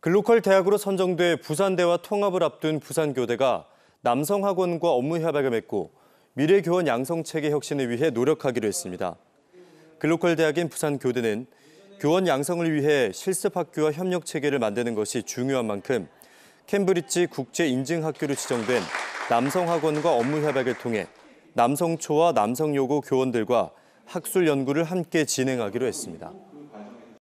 글로컬 대학으로 선정돼 부산대와 통합을 앞둔 부산교대가 남성학원과 업무 협약을 맺고 미래교원 양성 체계 혁신을 위해 노력하기로 했습니다. 글로컬 대학인 부산교대는 교원 양성을 위해 실습학교와 협력 체계를 만드는 것이 중요한 만큼 캠브리지 국제 인증 학교로 지정된 남성학원과 업무 협약을 통해 남성초와 남성여고 교원들과 학술 연구를 함께 진행하기로 했습니다.